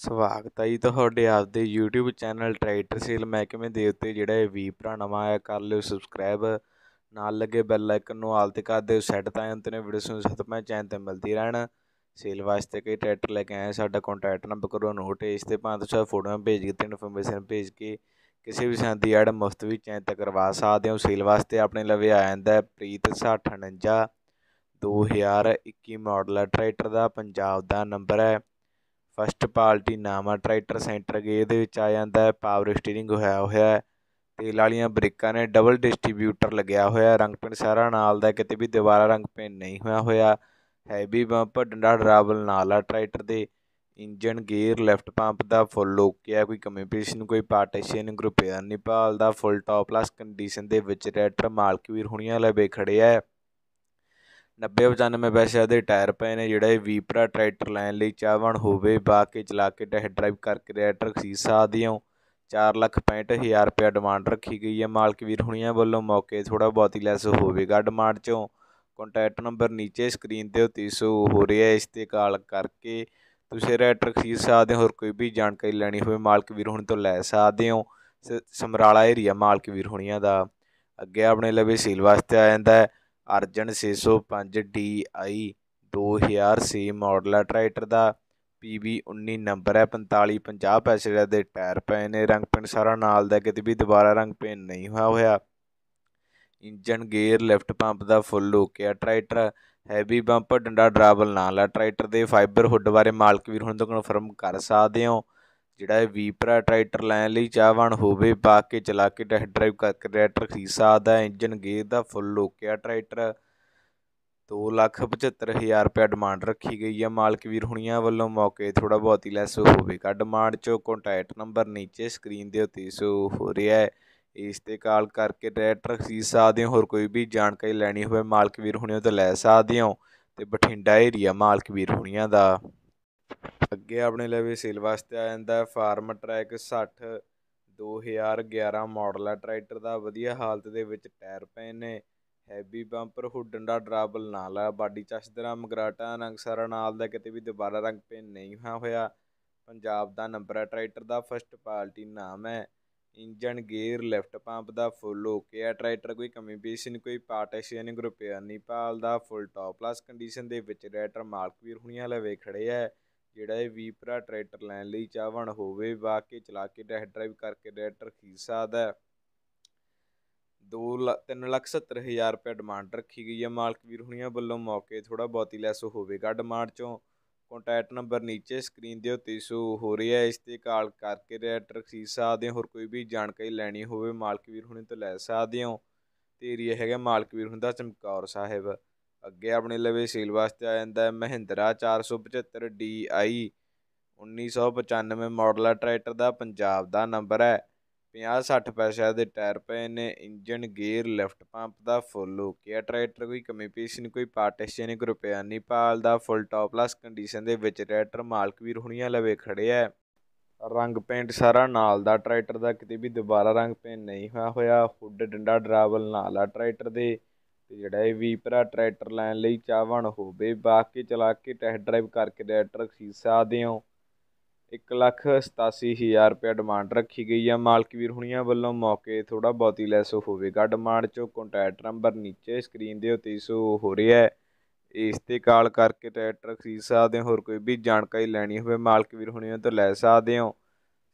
ਸਵਾਗਤ ਹੈ ਜੀ ਤੁਹਾਡੇ ਆਪਦੇ YouTube ਚੈਨਲ ਟਰੈਕਟਰ ਸੇਲ ਮਹਿਕਮੇ ਦੇ ਉੱਤੇ ਜਿਹੜਾ ਇਹ ਵੀ ਭਰਾ ਨਵਾਂ ਆਇਆ ਕਰ ਲਿਓ ਸਬਸਕ੍ਰਾਈਬ ਨਾਲ ਲੱਗੇ ਬੈਲ ਆਈਕਨ ਨੂੰ ਆਲ ਤੇ ਕਰ ਦਿਓ ਸੈੱਟ ਤਾਂ ਅੰਤ ਨੇ ਵੀਡੀਓ ਸੁਣ ਸੱਤ ਮੈਂ ਚੈਨ ਤੇ ਮਿਲਦੀ ਰਹਿਣ ਸੇਲ ਵਾਸਤੇ ਕਈ ਟਰੈਕਟਰ ਲੈ ਕੇ ਆਏ ਸਾਡਾ ਕੰਟੈਕਟ ਨੰਬਰ ਕਰੋ ਨੋਟ ਇਸ ਤੇ ਭਾਂਤ ਛੇ ਫੋਟੋਆਂ ਭੇਜ ਕੇ ਤੇ ਇਨਫੋਰਮੇਸ਼ਨ ਭੇਜ ਕੇ ਕਿਸੇ ਵੀ ਸੰਦ ਦੀ ਐਡ ਮੁਫਤ ਵਿੱਚ ਤੇ ਕਰਵਾ ਸਕਦੇ ਹੋ ਸੇਲ ਵਾਸਤੇ ਆਪਣੇ ਲਵੇ ਆ ਜਾਂਦਾ ਪ੍ਰੀਤ 6049 2021 ਮਾਡਲ ਟਰੈਕਟਰ ਦਾ ਪੰਜਾਬ ਦਾ ਨੰਬਰ ਹੈ ਫਸਟ ਪਾਰਟੀ ਨਾਮਾ ਟਰੈਕਟਰ ਸੈਂਟਰ ਗੇ ਇਹਦੇ ਵਿੱਚ ਆ ਜਾਂਦਾ ਹੈ ਪਾਵਰ ਸਟੀਅਰਿੰਗ ਹੋਇਆ ਹੋਇਆ ਤੇਲ ਵਾਲੀਆਂ ਬ੍ਰੇਕਾਂ ਨੇ ਡਬਲ ਡਿਸਟ੍ਰੀਬਿਊਟਰ ਲੱਗਿਆ ਹੋਇਆ ਰੰਗ ਪੇਂਟ ਸਾਰਾ ਨਾਲ ਦਾ ਕਿਤੇ ਵੀ ਦੁਬਾਰਾ ਰੰਗ ਪੇਂਟ ਨਹੀਂ ਹੋਇਆ ਹੋਇਆ ਹੈਵੀ ਬੰਪ ਡੰਡਾ ਡਰਾਵਲ ਨਾਲ ਆ ਟਰੈਕਟਰ ਦੇ ਇੰਜਨ ਗੇਅਰ ਲੈਫਟ ਪੰਪ ਦਾ ਫੁੱਲ ਓਕੇ ਆ ਕੋਈ ਕਮੀ ਪੇਸ਼ ਨੂੰ ਕੋਈ ਪਾਰਟੀਸ਼ਨ ਗਰੁੱਪੇਅਰ ਨਹੀਂ ਦਾ ਫੁੱਲ ਟੌਪ ਪਲਸ ਕੰਡੀਸ਼ਨ ਦੇ ਵਿੱਚ ਰੈਟਰ ਮਾਲਕ ਵੀਰ ਹੁਣੀਆਂ ਲੈ ਬੇ ਖੜਿਆ ਹੈ 90 ਪਚਾਨਵੇਂ ਪੈਸੇ ਦੇ ਟਾਇਰ ਪਏ ਨੇ ਜਿਹੜਾ ਇਹ ਵੀਪਰਾ ਟਰੈਕਟਰ ਲੈਣ ਲਈ ਚਾਹਵਣ ਹੋਵੇ ਬਾ ਕੇ ਚਲਾ ਕੇ ਟੈਸਟ ਡਰਾਈਵ ਕਰਕੇ ਟਰੈਕਟਰ ਖਰੀਦ ਸਕਦੇ ਹੋ ਚਾਰ ਲੱਖ ਹਜ਼ਾਰ ਡਿਮਾਂਡ ਰੱਖੀ ਗਈ ਹੈ ਮਾਲਕ ਵੀਰ ਹੁਣੀਆਂ ਵੱਲੋਂ ਮੌਕੇ ਥੋੜਾ ਬਹੁਤ ਹੀ ਲੈਸ ਹੋਵੇਗਾ ਡਿਮਾਂਡ 'ਚੋਂ ਕੰਟੈਕਟ ਨੰਬਰ ਨੀਚੇ ਸਕਰੀਨ ਤੇ ਉੱਤੇ ਸੋ ਹੋ ਰਿਹਾ ਇਸ ਤੇ ਕਾਲ ਕਰਕੇ ਤੁਸੀਂ ਟਰੈਕਟਰ ਖਰੀਦ ਸਕਦੇ ਹੋਰ ਕੋਈ ਵੀ ਜਾਣਕਾਰੀ ਲੈਣੀ ਹੋਵੇ ਮਾਲਕ ਵੀਰ ਹੁਣ ਤੋਂ ਲੈ ਸਕਦੇ ਹੋ ਸਮਰਾਲਾ ਏਰੀਆ ਮਾਲਕ ਵੀਰ ਹੁਣੀਆਂ ਦਾ ਅੱਗੇ ਆਪਣੇ ਲਵੇ ਸੀਲ ਵਾਸਤੇ ਆ ਜਾਂਦਾ ਹੈ Arjun 605 DI 2000C D I model tractor ਦਾ PB19 ਨੰਬਰ ਹੈ 4550 ਪੈਸੇ ਦੇ ਟਾਇਰ ਪਏ ਨੇ ਰੰਗ ਪੇਂਟ ਸਾਰਾ ਨਾਲ ਦਾ ਕਿਤੇ ਵੀ ਦੁਬਾਰਾ ਰੰਗ ਪੇਂਟ ਨਹੀਂ ਹੋਇਆ ਹੋਇਆ ਇੰਜਨ ਗੇਅਰ ਲਿਫਟ ਪੰਪ ਦਾ ਫੁੱਲ ਹੋ ਆ ਟਰੈਕਟਰ ਹੈਵੀ ਬੰਪਰ ਡੰਡਾ ਡਰਾਵਲ ਨਾਲ ਆ ਟਰੈਕਟਰ ਦੇ ਫਾਈਬਰ ਹੁੱਡ ਬਾਰੇ ਮਾਲਕ ਵੀਰ ਹੁਣ ਤੋਂ ਕਨਫਰਮ ਕਰ ਸਕਦੇ ਹੋ ਜਿਹੜਾ ਹੈ ਵੀਪਰਾ ਟਰੈਕਟਰ ਲੈਣ ਲਈ ਚਾਹਵਾਨ ਹੋਵੇ ਪਾ ਕੇ ਚਲਾ ਕੇ ਟੈਸਟ ਡਰਾਈਵ ਕਰਕੇ ਟਰੈਕਟਰ ਖਰੀਦ ਸਕਦਾ ਇੰਜਨ ਗੇਅਰ ਦਾ ਫੁੱਲ ਲੋਕਿਆ ਟਰੈਕਟਰ 2 ਲੱਖ ਰੁਪਏ ਡਿਮਾਂਡ ਰੱਖੀ ਗਈ ਹੈ ਮਾਲਕ ਵੀਰ ਹੁਣੀਆਂ ਵੱਲੋਂ ਮੌਕੇ ਥੋੜਾ ਬਹੁਤ ਹੀ ਲੈਸ ਹੋਵੇਗਾ ਡਿਮਾਂਡ ਚੋ ਕੰਟੈਕਟ ਨੰਬਰ ਨੀਚੇ ਸਕਰੀਨ ਦੇ ਉੱਤੇ ਸੋ ਹੋ ਰਿਹਾ ਹੈ ਇਸ ਤੇ ਕਾਲ ਕਰਕੇ ਟਰੈਕਟਰ ਖਰੀਦ ਸਕਦੇ ਹੋ ਹੋਰ ਕੋਈ ਵੀ ਜਾਣਕਾਰੀ ਲੈਣੀ ਹੋਵੇ ਮਾਲਕ ਵੀਰ ਹੁਣੀਆਂ ਤੋਂ ਲੈ ਸਕਦੇ ਹੋ ਤੇ ਬਠਿੰਡਾ ਏਰੀਆ ਮਾਲਕ ਵੀਰ ਹੁਣੀਆਂ ਦਾ ਅੱਗੇ ਆਪਣੇ ਲਈ ਸੇਲ ਵਾਸਤੇ ਆ ਜਾਂਦਾ ਫਾਰਮ ਟਰੈਕ 60 2011 ਮਾਡਲ ਆ ਟਰੈਕਟਰ ਦਾ ਵਧੀਆ ਹਾਲਤ ਦੇ ਵਿੱਚ ਟਾਇਰ ਪਏ ਨੇ ਹੈਵੀ ਬੰਪਰ ਹੁੱਡਨ ਦਾ ਡਰਾਬਲ ਨਾਲ ਆ ਬਾਡੀ ਚਸ਼ਦਰਾ ਮਗਰਾਟਾ ਰੰਗ ਸਾਰਾ ਨਾਲ ਦਾ ਕਿਤੇ ਵੀ ਦੁਬਾਰਾ ਰੰਗ ਪੇ ਨਹੀਂ ਹੋਇਆ ਪੰਜਾਬ ਦਾ ਨੰਬਰ ਹੈ ਟਰੈਕਟਰ ਦਾ ਫਸਟ ਪਾਰਟੀ ਨਾਮ ਹੈ ਇੰਜਨ ਗੇਅਰ ਲਿਫਟ ਪੰਪ ਦਾ ਫੁੱਲ ਓਕੇ ਆ ਟਰੈਕਟਰ ਕੋਈ ਕਮੀ ਪੇਸ਼ ਨਹੀਂ ਕੋਈ ਪਾਰਟ ਐਸ਼ੀਆ ਨਹੀਂ ਗਰੁੱਪ ਨਹੀਂ ਦਾ ਫੁੱਲ ਟੌਪ ਪਲੱਸ ਕੰਡੀਸ਼ਨ ਦੇ ਵਿੱਚ ਟਰੈਕਟਰ ਮਾਲਕ ਵੀਰ ਹੁਣੀਆਂ ਲਵੇ ਖੜੇ ਆ ਜਿਹੜਾ ਇਹ ਵੀਪਰਾ ਟਰੈਕਟਰ ਲੈਣ ਲਈ ਚਾਹਵਣ ਹੋਵੇ ਵਾਕੇ ਚਲਾ ਕੇ ਟੈਸਟ ਡਰਾਈਵ ਕਰਕੇ ਟਰੈਕਟਰ ਖੀ ਸਕਦਾ 2 ਲੱਖ ਤਿੰਨ ਹਜ਼ਾਰ ਰੁਪਏ ਡਿਮਾਂਡ ਰੱਖੀ ਗਈ ਹੈ ਮਾਲਕ ਵੀਰ ਹੁਣੀਆਂ ਵੱਲੋਂ ਮੌਕੇ ਥੋੜਾ ਬਹੁਤੀ ਲੈਸ ਹੋਵੇਗਾ ਡਿਮਾਂਡ ਚੋਂ ਕੰਟੈਕਟ ਨੰਬਰ ਨੀਚੇ ਸਕਰੀਨ ਦੇ ਉੱਤੇ ਸ਼ੋ ਹੋ ਰਿਹਾ ਇਸ ਤੇ ਕਾਲ ਕਰਕੇ ਰੈਟਰ ਖੀ ਸਕਦੇ ਹੋਰ ਕੋਈ ਵੀ ਜਾਣਕਾਰੀ ਲੈਣੀ ਹੋਵੇ ਮਾਲਕ ਵੀਰ ਹੁਣੇ ਤੋਂ ਲੈ ਸਕਦੇ ਹੋ ਤੇ ਏਰੀਆ ਹੈਗਾ ਮਾਲਕ ਵੀਰ ਹੁੰਦਾ ਚਮਕੌਰ ਸਾਹਿਬ ਅੱਗੇ ਆਪਣੇ ਸੇਲ ਵਾਸਤੇ ਆ ਜਾਂਦਾ ਹੈ ਮਹਿੰਦਰਾ 475 DI 1995 ਮਾਡਲ ਟਰੈਕਟਰ ਦਾ ਪੰਜਾਬ ਦਾ ਨੰਬਰ ਹੈ 50-60 ਪੈਸਿਆਂ ਦੇ ਟਾਇਰ ਪਏ ਨੇ ਇੰਜਨ ਗੇਅਰ ਲਿਫਟ ਪੰਪ ਦਾ ਫੁੱਲ ਓਕੇ ਆ ਟਰੈਕਟਰ ਕੋਈ ਕਮੀ ਪੀਸ ਨਹੀਂ ਕੋਈ ਪਾਰਟਸ ਨਹੀਂ ਕੋਈ ਰੁਪਿਆ ਨਹੀਂ ਦਾ ਫੁੱਲ ਟੌਪ ਪਲਸ ਕੰਡੀਸ਼ਨ ਦੇ ਵਿੱਚ ਟਰੈਕਟਰ ਮਾਲਕ ਵੀਰ ਹੁਣੀਆਂ ਲਵੇ ਖੜੇ ਆ ਰੰਗ ਪੇਂਟ ਸਾਰਾ ਨਾਲ ਦਾ ਟਰੈਕਟਰ ਦਾ ਕਿਤੇ ਵੀ ਦੁਬਾਰਾ ਰੰਗ ਪੇਂਟ ਨਹੀਂ ਹੋਇਆ ਹੋਇਆ ਹੁੱਡ ਡੰਡਾ ਡਰਾਵਲ ਨਾਲ ਆ ਟਰੈਕਟਰ ਦੇ ਤੇ ਜਿਹੜਾ ਇਹ ਵੀ ਭਰਾ ਟਰੈਕਟਰ ਲੈਣ ਲਈ ਚਾਹਵਾਨ ਹੋਵੇ ਬਾਕੀ ਚਲਾ ਕੇ ਟੈਸਟ ਡਰਾਈਵ ਕਰਕੇ ਟਰੈਕਟਰ ਖਰੀਦ ਸਕਦੇ ਹੋ ਇੱਕ ਲੱਖ ਹਜ਼ਾਰ ਡਿਮਾਂਡ ਰੱਖੀ ਗਈ ਆ ਮਾਲਕ ਵੀਰ ਹੁਣੀਆਂ ਵੱਲੋਂ ਮੌਕੇ ਥੋੜਾ ਬਹੁਤੀ ਲੈਸ ਹੋਵੇਗਾ ਡਿਮਾਂਡ ਚੋਂ ਕੰਟੈਕਟ ਨੰਬਰ ਨੀਚੇ ਸਕਰੀਨ ਦੇ ਉੱਤੇ ਸੋ ਹੋ ਰਿਹਾ ਹੈ ਇਸ ਤੇ ਕਾਲ ਕਰਕੇ ਟਰੈਕਟਰ ਖਰੀਦ ਸਕਦੇ ਹੋ ਹੋਰ ਕੋਈ ਵੀ ਜਾਣਕਾਰੀ ਲੈਣੀ ਹੋਵੇ ਮਾਲਕ ਵੀਰ ਹੁਣੀਆਂ ਤੋਂ ਲੈ ਸਕਦੇ ਹੋ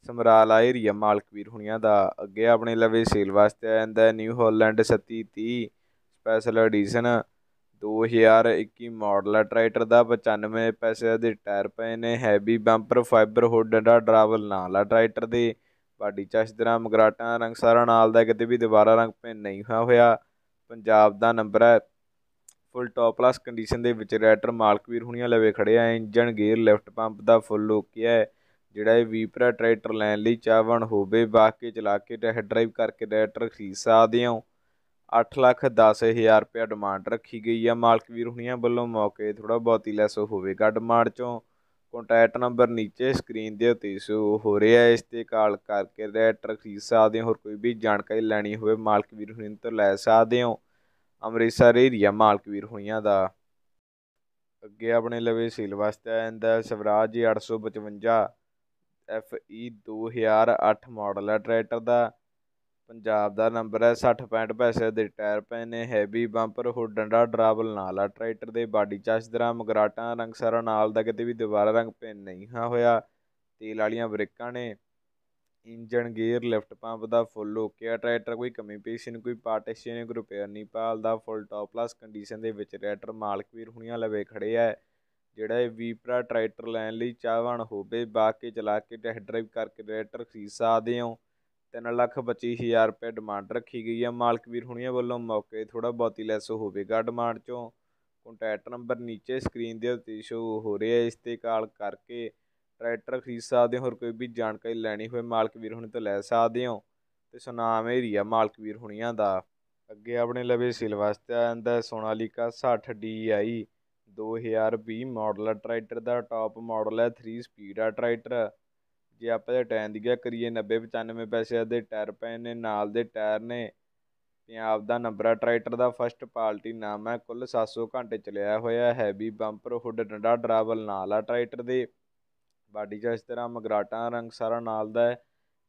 ਸਮਰਾਲਾ ਏਰੀਆ ਮਾਲਕ ਵੀਰ ਹੁਣੀਆਂ ਦਾ ਅੱਗੇ ਆਪਣੇ ਲਵੇ ਸੇਲ ਵਾਸਤੇ ਆ ਜਾਂਦਾ New Holland 3730 special edition 2021 model tractor ਦਾ 95 ਪੈਸੇ ਦੇ ਟਾਇਰ ਪਏ ਨੇ ਹੈਵੀ ਬੰਪਰ ਫਾਈਬਰ ਹੁੱਡ ਦਾ ਡਰਾਵਲ ਨਾਲ ਆ ਟਰੈਕਟਰ ਦੇ ਬਾਡੀ ਚਸ਼ਦਰਾ ਮਗਰਾਟਾਂ ਰੰਗ ਸਾਰਾ ਨਾਲ ਦਾ ਕਿਤੇ ਵੀ ਦੁਬਾਰਾ ਰੰਗ ਪੇ ਨਹੀਂ ਹੋਇਆ ਪੰਜਾਬ ਦਾ ਨੰਬਰ ਹੈ ਫੁੱਲ ਟੌਪ ਪਲੱਸ ਕੰਡੀਸ਼ਨ ਦੇ ਵਿੱਚ ਰੈਟਰ ਮਾਲਕ ਵੀਰ ਹੁਣੀਆਂ ਲਵੇ ਖੜੇ ਆ ਇੰਜਨ ਗੇਅਰ ਲਿਫਟ ਪੰਪ ਦਾ ਫੁੱਲ ਓਕੇ ਹੈ ਜਿਹੜਾ ਇਹ ਵੀਪਰਾ ਟਰੈਕਟਰ ਲੈਣ ਲਈ ਚਾਹਵਣ ਹੋਵੇ ਬਾਕੀ ਚਲਾ ਕੇ ਟੈਸਟ ਡਰਾਈਵ ਕਰਕੇ ਟਰੈਕਟਰ ਖਰੀਦ ਸਕਦੇ ਹੋ 8 ਲੱਖ ਹਜ਼ਾਰ ਰੁਪਏ ਡਿਮਾਂਡ ਰੱਖੀ ਗਈ ਹੈ ਮਾਲਕ ਵੀਰ ਹੁਣੀਆਂ ਵੱਲੋਂ ਮੌਕੇ ਥੋੜਾ ਬਹੁਤੀ ਲੈਸ ਹੋਵੇਗਾ ਡਿਮਾਂਡ ਚੋਂ ਕੰਟੈਕਟ ਨੰਬਰ ਨੀਚੇ ਸਕਰੀਨ ਦੇ ਉੱਤੇ ਸ਼ੋ ਹੋ ਰਿਹਾ ਹੈ ਇਸ ਤੇ ਕਾਲ ਕਰਕੇ ਰੈਟ ਖਰੀਦ ਸਕਦੇ ਹੋ ਹੋਰ ਕੋਈ ਵੀ ਜਾਣਕਾਰੀ ਲੈਣੀ ਹੋਵੇ ਮਾਲਕ ਵੀਰ ਹੁਣੀਆਂ ਤੋਂ ਲੈ ਸਕਦੇ ਹੋ ਅੰਮ੍ਰਿਤਸਰ ਏਰੀਆ ਮਾਲਕ ਵੀਰ ਹੁਣੀਆਂ ਦਾ ਅੱਗੇ ਆਪਣੇ ਲਵੇ ਸੀਲ ਵਾਸਤੇ ਆ ਜਾਂਦਾ ਸਵਰਾਜ 855 ਐਫ ਈ 2008 ਮਾਡਲ ਹੈ ਟਰੈਕਟਰ ਦਾ ਪੰਜਾਬ ਦਾ ਨੰਬਰ ਹੈ 60 65 ਪੈਸੇ ਦੇ ਟਾਇਰ ਪਏ ਨੇ ਹੈਵੀ ਬੰਪਰ ਹੁੱਡ ਡੰਡਾ ਡਰਾਵਲ ਨਾਲ ਆ ਟਰੈਕਟਰ ਦੇ ਬਾਡੀ ਦਰਾ ਮਗਰਾਟਾਂ ਰੰਗ ਸਾਰਾ ਨਾਲ ਦਾ ਕਿਤੇ ਵੀ ਦੁਬਾਰਾ ਰੰਗ ਪੈਣ ਨਹੀਂ ਹਾਂ ਹੋਇਆ ਤੇਲ ਵਾਲੀਆਂ ਬ੍ਰੇਕਾਂ ਨੇ ਇੰਜਨ ਗੇਅਰ ਲਿਫਟ ਪੰਪ ਦਾ ਫੁੱਲ ਓਕੇ ਆ ਟਰੈਕਟਰ ਕੋਈ ਕਮੀ ਪੇਸ਼ੀ ਨਹੀਂ ਕੋਈ ਪਾਰਟ ਐਕਸਚੇਂਜ ਨਹੀਂ ਕੋਈ ਰਿਪੇਅਰ ਨਹੀਂ ਦਾ ਫੁੱਲ ਟੌਪ ਪਲੱਸ ਕੰਡੀਸ਼ਨ ਦੇ ਵਿੱਚ ਟਰੈਕਟਰ ਮਾਲਕ ਵੀਰ ਹੁਣੀਆਂ ਲਵੇ ਖੜੇ ਆ ਜਿਹੜਾ ਇਹ ਵੀਪਰਾ ਟਰੈਕਟਰ ਲੈਣ ਲਈ ਚਾਹਵਾਨ ਹੋਵੇ ਬਾਕੀ ਚਲਾ ਕੇ ਟੈਸਟ ਡਰਾਈਵ ਕਰਕੇ ਟਰੈਕਟਰ ਖਰੀਦ ਸਕਦੇ ਹੋ ਤਿੰਨ ਲੱਖ ਪੱਚੀ ਹਜ਼ਾਰ ਰੁਪਏ ਡਿਮਾਂਡ ਰੱਖੀ ਗਈ ਹੈ ਮਾਲਕ ਵੀਰ ਹੁਣੀਆਂ ਵੱਲੋਂ ਮੌਕੇ ਥੋੜਾ ਬਹੁਤੀ ਲੈਸ ਹੋਵੇਗਾ ਡਿਮਾਂਡ ਚੋਂ ਕੰਟੈਕਟ ਨੰਬਰ ਨੀਚੇ ਸਕਰੀਨ ਦੇ ਉੱਤੇ ਸ਼ੋ ਹੋ ਰਿਹਾ ਹੈ ਇਸ ਤੇ ਕਾਲ ਕਰਕੇ ਟਰੈਕਟਰ ਖਰੀਦ ਸਕਦੇ ਹੋ ਹੋਰ ਕੋਈ ਵੀ ਜਾਣਕਾਰੀ ਲੈਣੀ ਹੋਵੇ ਮਾਲਕ ਵੀਰ ਹੁਣੀ ਤੋਂ ਲੈ ਸਕਦੇ ਹੋ ਤੇ ਸੁਨਾਮ ਏਰੀਆ ਮਾਲਕ ਵੀਰ ਹੁਣੀਆਂ ਦਾ ਅੱਗੇ ਆਪਣੇ ਲਵੇ ਸਿਲ ਵਾਸਤੇ ਆ ਜਾਂਦਾ ਸੋਨਾਲੀਕਾ 60 DI 2020 ਮਾਡਲ ਟਰੈਕਟਰ ਦਾ ਟਾਪ ਮਾਡਲ ਹੈ 3 ਸਪੀਡ ਆ ਟਰੈਕਟਰ ਜੇ ਆਪਾਂ ਇਹਦੇ ਟਾਇਰਾਂ ਦੀ ਗੱਲ ਕਰੀਏ 90 ਪਚਾਨਵੇਂ ਪੈਸੇ ਦੇ ਟਾਇਰ ਪਏ ਨੇ ਨਾਲ ਦੇ ਟਾਇਰ ਨੇ ਪੰਜਾਬ ਦਾ ਨੰਬਰ ਟਰੈਕਟਰ ਦਾ ਫਸਟ ਪਾਲਟੀ ਨਾਮ ਹੈ ਕੁੱਲ 700 ਘੰਟੇ ਚਲਿਆ ਹੋਇਆ ਹੈਵੀ ਬੰਪਰ ਹੁੱਡ ਡੰਡਾ ਡਰਾਵਲ ਨਾਲ ਆ ਟਰੈਕਟਰ ਦੇ ਬਾਡੀ ਜਿਸ ਇਸ ਤਰ੍ਹਾਂ ਮਗਰਾਟਾ ਰੰਗ ਸਾਰਾ ਨਾਲ ਦਾ ਹੈ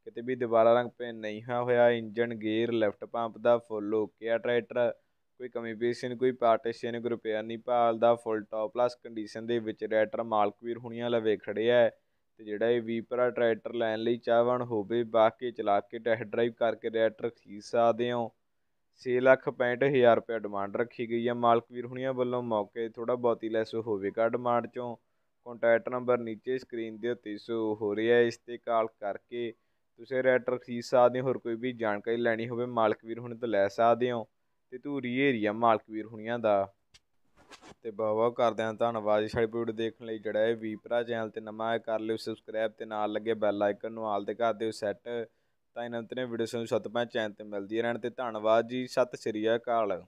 ਕਿਤੇ ਵੀ ਦੁਬਾਰਾ ਰੰਗ ਪੇ ਨਹੀਂ ਹੋਇਆ ਹੋਇਆ ਇੰਜਨ ਗੇਅਰ ਲੈਫਟ ਪੰਪ ਦਾ ਫੁੱਲ ਓਕੇ ਆ ਟਰੈਕਟਰ ਕੋਈ ਕਮੀ ਪੇਸ਼ੀ ਕੋਈ ਪਾਰਟੀਸ਼ਨ ਕੋਈ ਰੁਪਿਆ ਨਹੀਂ ਦਾ ਫੁੱਲ ਟੌਪ ਪਲੱਸ ਕੰਡੀਸ਼ਨ ਦੇ ਵਿੱਚ ਰੈਟਰ ਮਾਲਕ ਵੀਰ ਹੁਣੀਆਂ ਲਵੇ ਖੜਿਆ ਹੈ ਤੇ ਜਿਹੜਾ ਇਹ ਵੀਪਰਾ ਟਰੈਕਟਰ ਲੈਣ ਲਈ ਚਾਹਵਾਨ ਹੋਵੇ ਬਾਕੀ ਚਲਾ ਕੇ ਟੈਸਟ ਡਰਾਈਵ ਕਰਕੇ ਟਰੈਕਟਰ ਖਰੀਦ ਸਕਦੇ ਹੋ ਛੇ ਲੱਖ ਪੈਂਹਠ ਹਜ਼ਾਰ ਰੁਪਏ ਡਿਮਾਂਡ ਰੱਖੀ ਗਈ ਹੈ ਮਾਲਕ ਵੀਰ ਹੁਣੀਆਂ ਵੱਲੋਂ ਮੌਕੇ ਥੋੜਾ ਬਹੁਤੀ ਲੈਸ ਹੋਵੇਗਾ ਡਿਮਾਂਡ ਚੋਂ ਕੰਟੈਕਟ ਨੰਬਰ ਨੀਚੇ ਸਕਰੀਨ ਦੇ ਉੱਤੇ ਸੋ ਹੋ ਰਿਹਾ ਇਸ ਤੇ ਕਾਲ ਕਰਕੇ ਤੁਸੀਂ ਰੈਟਰ ਖਰੀਦ ਸਕਦੇ ਹੋਰ ਕੋਈ ਵੀ ਜਾਣਕਾਰੀ ਲੈਣੀ ਹੋਵੇ ਮਾਲਕ ਵੀਰ ਹੁਣੇ ਤੋਂ ਲੈ ਸਕਦੇ ਹੋ ਤੇ ਧੂਰੀ ਏਰੀਆ ਮਾਲਕ ਵੀਰ ਹੁਣੀਆਂ ਦਾ ਤੇ ਬਹੁਤ ਬਹੁਤ ਕਰਦੇ ਹਾਂ ਧੰਨਵਾਦ ਜੀ ਸਾਡੀ ਵੀਡੀਓ ਦੇਖਣ ਲਈ ਜਿਹੜਾ ਇਹ ਵੀਪਰਾ ਚੈਨਲ ਤੇ ਨਵਾਂ ਹੈ ਕਰ ਲਿਓ ਸਬਸਕ੍ਰਾਈਬ ਤੇ ਨਾਲ ਲੱਗੇ ਬੈਲ ਆਈਕਨ ਨੂੰ ਆਲ ਤੇ ਕਰ ਦਿਓ ਸੈੱਟ ਤਾਂ ਇਹਨਾਂ ਤੇ ਵੀਡੀਓ ਸਾਨੂੰ 7 ਚੈਨਲ ਤੇ ਮਿਲਦੀ ਰਹਿਣ ਤੇ ਧੰਨਵਾਦ ਜੀ ਸਤਿ ਸ੍ਰੀ ਅਕਾਲ